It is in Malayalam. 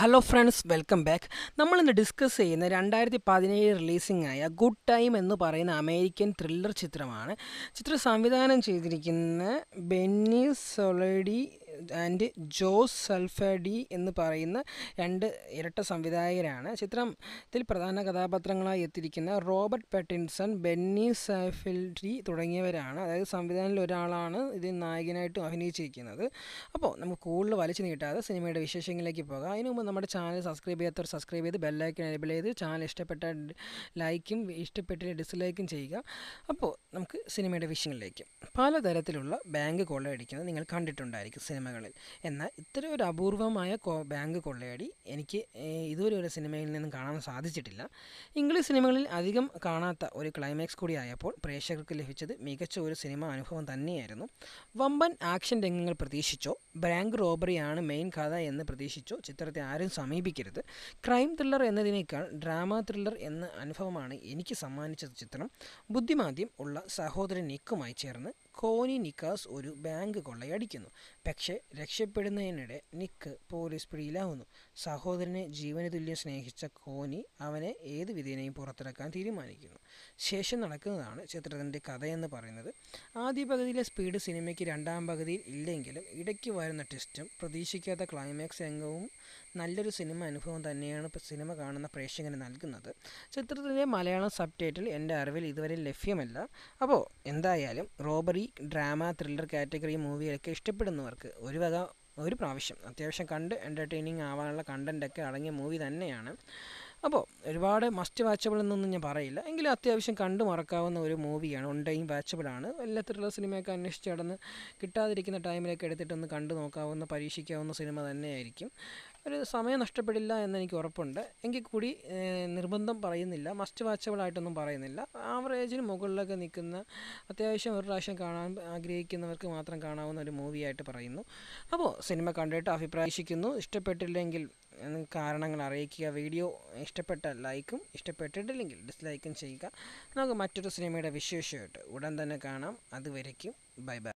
ഹലോ ഫ്രണ്ട്സ് വെൽക്കം ബാക്ക് നമ്മളിന്ന് ഡിസ്കസ് ചെയ്യുന്ന രണ്ടായിരത്തി പതിനേഴ് റിലീസിംഗ് ആയ ഗുഡ് ടൈം എന്ന് പറയുന്ന അമേരിക്കൻ ത്രില്ലർ ചിത്രമാണ് ചിത്രം സംവിധാനം ചെയ്തിരിക്കുന്ന Benny Safdie and Josh Safdie എന്ന് പറയുന്ന രണ്ട് ഇരട്ട സംവിധായകരാണ് ചിത്രത്തിൽ പ്രധാന കഥാപാത്രങ്ങളായി എത്തിയിരിക്കുന്ന റോബർട്ട് പെട്ടിൻസൺ ബെന്നി സൈഫിൽഡി തുടങ്ങിയവരാണ് അതായത് സംവിധാനത്തിൽ ഒരാളാണ് ഇത് നായകനായിട്ടും അഭിനയിച്ചിരിക്കുന്നത് അപ്പോൾ നമുക്ക് കൂടുതൽ വലിച്ചു നീട്ടാതെ സിനിമയുടെ വിശേഷങ്ങളിലേക്ക് പോകാം അതിനു മുമ്പ് നമ്മുടെ ചാനൽ സബ്സ്ക്രൈബ് ചെയ്യാത്തവർ സബ്സ്ക്രൈബ് ചെയ്ത് ബെല്ലൈക്കൻ എനേബിൾ ചെയ്ത് ചാനൽ ഇഷ്ടപ്പെട്ട ലൈക്കും ഇഷ്ടപ്പെട്ട ഡിസ്ലൈക്കും ചെയ്യുക അപ്പോൾ നമുക്ക് സിനിമയുടെ വിഷയങ്ങളിലേക്ക് പലതരത്തിലുള്ള ബാങ്ക് കോളടിക്കുന്നത് നിങ്ങൾ കണ്ടിട്ടുണ്ടായിരിക്കും സിനിമ സിനിമകളിൽ എന്നാൽ ഇത്തരം ഒരു അപൂർവമായ ബാങ്ക് കൊള്ളയടി എനിക്ക് ഇതുവരെ ഒരു സിനിമയിൽ നിന്നും കാണാൻ സാധിച്ചിട്ടില്ല ഇംഗ്ലീഷ് സിനിമകളിൽ അധികം കാണാത്ത ഒരു ക്ലൈമാക്സ് കൂടിയായപ്പോൾ പ്രേക്ഷകർക്ക് ലഭിച്ചത് മികച്ച ഒരു സിനിമ അനുഭവം തന്നെയായിരുന്നു വമ്പൻ ആക്ഷൻ രംഗങ്ങൾ പ്രതീക്ഷിച്ചോ ബാങ്ക് റോബറിയാണ് മെയിൻ കഥ എന്ന് പ്രതീക്ഷിച്ചു ചിത്രത്തെ ആരും സമീപിക്കരുത് ക്രൈം ത്രില്ലർ എന്നതിനേക്കാൾ ഡ്രാമ ത്രില്ലർ എന്ന അനുഭവമാണ് എനിക്ക് സമ്മാനിച്ച ചിത്രം ബുദ്ധിമാദ്യം ഉള്ള സഹോദരൻ നിക്കുമായി ചേർന്ന് കോനി നിക്കാസ് ഒരു ബാങ്ക് കൊള്ളയടിക്കുന്നു പക്ഷേ രക്ഷപ്പെടുന്നതിനിടെ നിക്ക് പോലീസ് പിടിയിലാവുന്നു സഹോദരനെ ജീവനതുല്യം സ്നേഹിച്ച കോനി അവനെ ഏത് വിധേനയും പുറത്തിറക്കാൻ തീരുമാനിക്കുന്നു ശേഷം നടക്കുന്നതാണ് ചിത്രത്തിൻ്റെ കഥയെന്ന് പറയുന്നത് ആദ്യ പകുതിയിലെ സ്പീഡ് സിനിമയ്ക്ക് രണ്ടാം പകുതിയിൽ ഇല്ലെങ്കിലും ഇടയ്ക്ക് വരുന്ന ട്വിസ്റ്റും പ്രതീക്ഷിക്കാത്ത ക്ലൈമാക്സ് രംഗവും നല്ലൊരു സിനിമ അനുഭവം തന്നെയാണ് സിനിമ കാണുന്ന പ്രേക്ഷകന് നൽകുന്നത് ചിത്രത്തിൻ്റെ മലയാളം സബ് ടൈറ്റിൽ എൻ്റെ അറിവിൽ ഇതുവരെ ലഭ്യമല്ല അപ്പോൾ എന്തായാലും റോബറി ഡ്രാമ ത്രില്ലർ കാറ്റഗറി മൂവികളൊക്കെ ഇഷ്ടപ്പെടുന്നവർക്ക് ഒരു വക ഒരു പ്രാവശ്യം അത്യാവശ്യം കണ്ട് എൻ്റർടൈനിങ് ആവാനുള്ള കണ്ടൻറ്റൊക്കെ അടങ്ങിയ മൂവി തന്നെയാണ് അപ്പോൾ ഒരുപാട് മസ്റ്റ് വാച്ചബിൾ എന്നൊന്നും ഞാൻ പറയില്ല എങ്കിലും അത്യാവശ്യം കണ്ടു മറക്കാവുന്ന ഒരു മൂവിയാണ് ഉണ്ടെയും വാച്ചബിൾ ആണ് എല്ലാത്തിലുള്ള സിനിമയൊക്കെ അന്വേഷിച്ച് കിട്ടാതിരിക്കുന്ന ടൈമിലൊക്കെ എടുത്തിട്ടൊന്ന് കണ്ടു നോക്കാവുന്ന പരീക്ഷിക്കാവുന്ന സിനിമ തന്നെയായിരിക്കും ഒരു സമയം നഷ്ടപ്പെടില്ല എന്നെനിക്ക് ഉറപ്പുണ്ട് എങ്കിൽ കൂടി നിർബന്ധം പറയുന്നില്ല മസ്റ്റ് വാച്ചബിൾ ആയിട്ടൊന്നും പറയുന്നില്ല ആവറേജിന് മുകളിലൊക്കെ നിൽക്കുന്ന അത്യാവശ്യം ഒരു പ്രാവശ്യം കാണാൻ ആഗ്രഹിക്കുന്നവർക്ക് മാത്രം കാണാവുന്ന ഒരു മൂവിയായിട്ട് പറയുന്നു അപ്പോൾ സിനിമ കണ്ടിട്ട് അഭിപ്രായിക്കുന്നു ഇഷ്ടപ്പെട്ടില്ലെങ്കിൽ കാരണങ്ങൾ അറിയിക്കുക വീഡിയോ ഇഷ്ടപ്പെട്ട ലൈക്കും ഇഷ്ടപ്പെട്ടിട്ടില്ലെങ്കിൽ ഡിസ്ലൈക്കും ചെയ്യുക നമുക്ക് മറ്റൊരു സിനിമയുടെ വിശേഷമായിട്ട് ഉടൻ തന്നെ കാണാം അതുവരയ്ക്കും ബൈ ബൈ